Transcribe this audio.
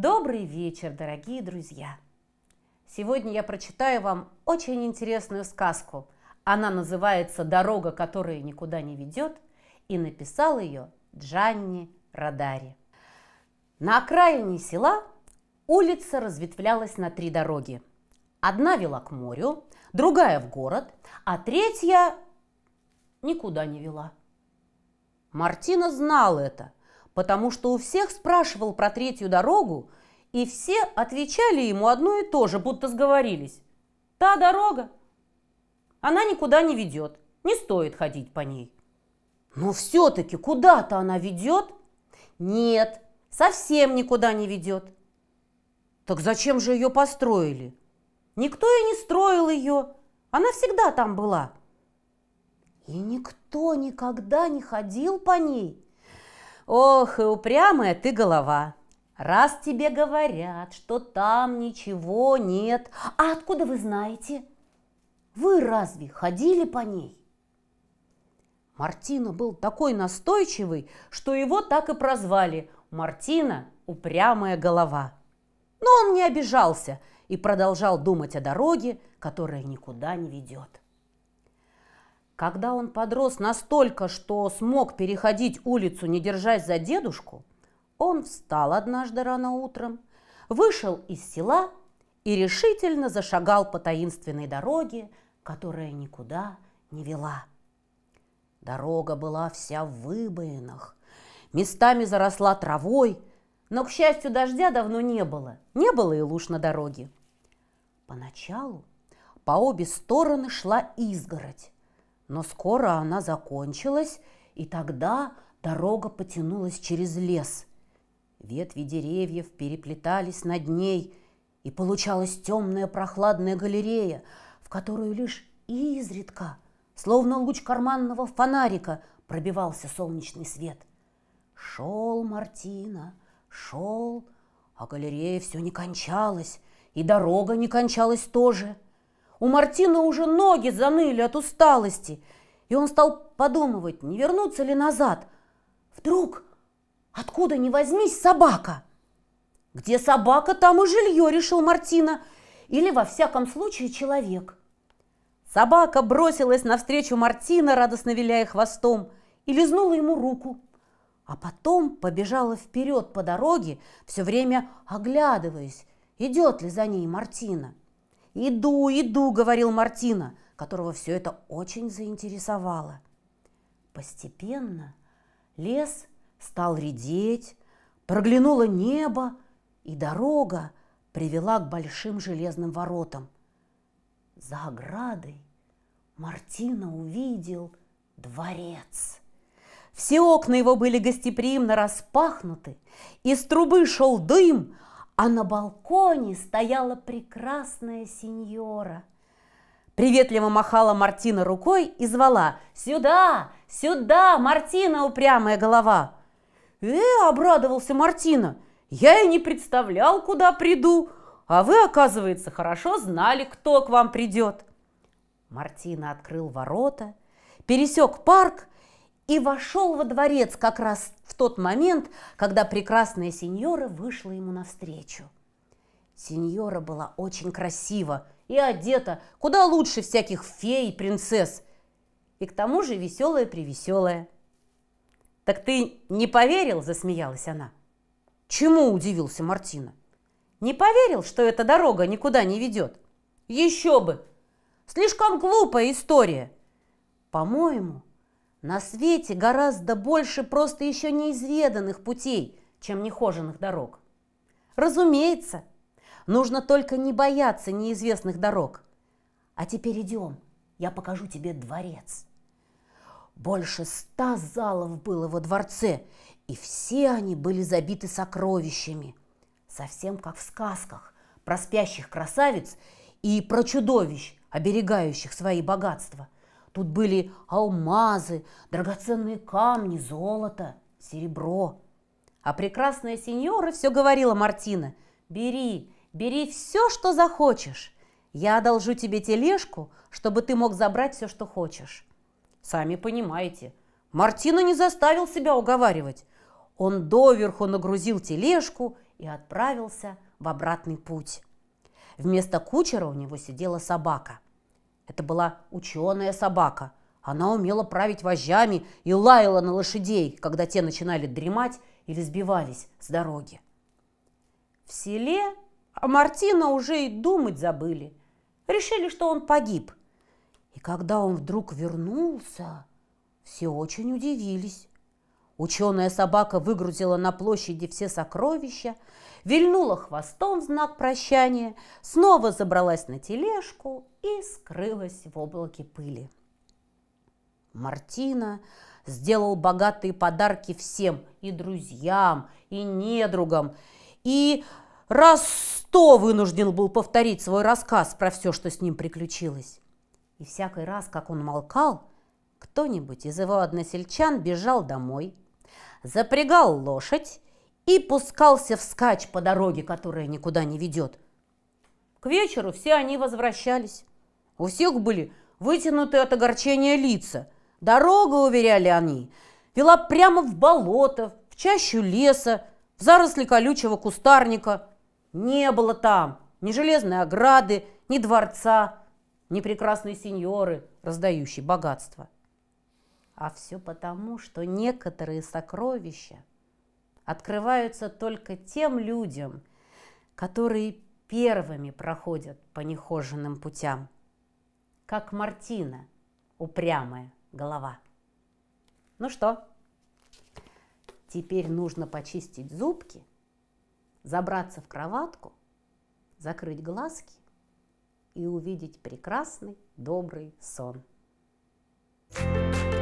Добрый вечер, дорогие друзья! Сегодня я прочитаю вам очень интересную сказку. Она называется «Дорога, которая никуда не ведет», и написал ее Джанни Радари. На окраине села улица разветвлялась на три дороги. Одна вела к морю, другая в город, а третья никуда не вела. Мартина знал это – потому что у всех спрашивал про третью дорогу, и все отвечали ему одно и то же, будто сговорились. Та дорога. Она никуда не ведет, не стоит ходить по ней. Но все-таки куда-то она ведет? Нет, совсем никуда не ведет. Так зачем же ее построили? Никто и не строил ее, она всегда там была. И никто никогда не ходил по ней – Ох, и упрямая ты голова. Раз тебе говорят, что там ничего нет, а откуда вы знаете? Вы разве ходили по ней? Мартина был такой настойчивый, что его так и прозвали Мартина – упрямая голова. Но он не обижался и продолжал думать о дороге, которая никуда не ведет. Когда он подрос настолько, что смог переходить улицу, не держась за дедушку, он встал однажды рано утром, вышел из села и решительно зашагал по таинственной дороге, которая никуда не вела. Дорога была вся в выбоинах, местами заросла травой, но, к счастью, дождя давно не было, не было и луж на дороге. Поначалу по обе стороны шла изгородь, но скоро она закончилась, и тогда дорога потянулась через лес. Ветви деревьев переплетались над ней, и получалась темная прохладная галерея, в которую лишь изредка, словно луч карманного фонарика, пробивался солнечный свет. Шел Мартина, шел, а галерея все не кончалась, и дорога не кончалась тоже – у Мартина уже ноги заныли от усталости, и он стал подумывать, не вернуться ли назад. Вдруг, откуда ни возьмись, собака. Где собака, там и жилье, решил Мартина, или во всяком случае человек. Собака бросилась навстречу Мартина, радостно виляя хвостом, и лизнула ему руку. А потом побежала вперед по дороге, все время оглядываясь, идет ли за ней Мартина. «Иду, иду», — говорил Мартина, которого все это очень заинтересовало. Постепенно лес стал редеть, проглянуло небо, и дорога привела к большим железным воротам. За оградой Мартина увидел дворец. Все окна его были гостеприимно распахнуты, из трубы шел дым, а на балконе стояла прекрасная сеньора. Приветливо махала Мартина рукой и звала «Сюда! Сюда, Мартина, упрямая голова!» «Э, — обрадовался Мартина, — я и не представлял, куда приду, а вы, оказывается, хорошо знали, кто к вам придет». Мартина открыл ворота, пересек парк и вошел во дворец как раз в тот момент, когда прекрасная сеньора вышла ему навстречу. Сеньора была очень красива и одета куда лучше всяких фей и принцесс, и к тому же веселая-превеселая. «Так ты не поверил?» – засмеялась она. «Чему?» – удивился Мартина. «Не поверил, что эта дорога никуда не ведет?» «Еще бы! Слишком глупая история!» «По-моему, на свете гораздо больше просто еще неизведанных путей, чем нехоженных дорог. Разумеется, нужно только не бояться неизвестных дорог. А теперь идем, я покажу тебе дворец. Больше ста залов было во дворце, и все они были забиты сокровищами. Совсем как в сказках про спящих красавиц и про чудовищ, оберегающих свои богатства – Тут были алмазы, драгоценные камни, золото, серебро. А прекрасная сеньора все говорила Мартина. «Бери, бери все, что захочешь. Я одолжу тебе тележку, чтобы ты мог забрать все, что хочешь». Сами понимаете, Мартина не заставил себя уговаривать. Он доверху нагрузил тележку и отправился в обратный путь. Вместо кучера у него сидела собака – это была ученая собака. Она умела править вожжами и лаяла на лошадей, когда те начинали дремать или сбивались с дороги. В селе а Мартина уже и думать забыли. Решили, что он погиб. И когда он вдруг вернулся, все очень удивились. Ученая собака выгрузила на площади все сокровища, вильнула хвостом в знак прощания, снова забралась на тележку и скрылась в облаке пыли. Мартина сделал богатые подарки всем и друзьям, и недругам, и раз сто вынужден был повторить свой рассказ про все, что с ним приключилось. И всякий раз, как он молкал, кто-нибудь из его односельчан бежал домой – запрягал лошадь и пускался вскачь по дороге, которая никуда не ведет. К вечеру все они возвращались. У всех были вытянутые от огорчения лица. Дорога, уверяли они, вела прямо в болото, в чащу леса, в заросли колючего кустарника. Не было там ни железной ограды, ни дворца, ни прекрасной сеньоры, раздающей богатство. А все потому, что некоторые сокровища открываются только тем людям, которые первыми проходят по нехоженным путям, как Мартина, упрямая голова. Ну что, теперь нужно почистить зубки, забраться в кроватку, закрыть глазки и увидеть прекрасный добрый сон. thank you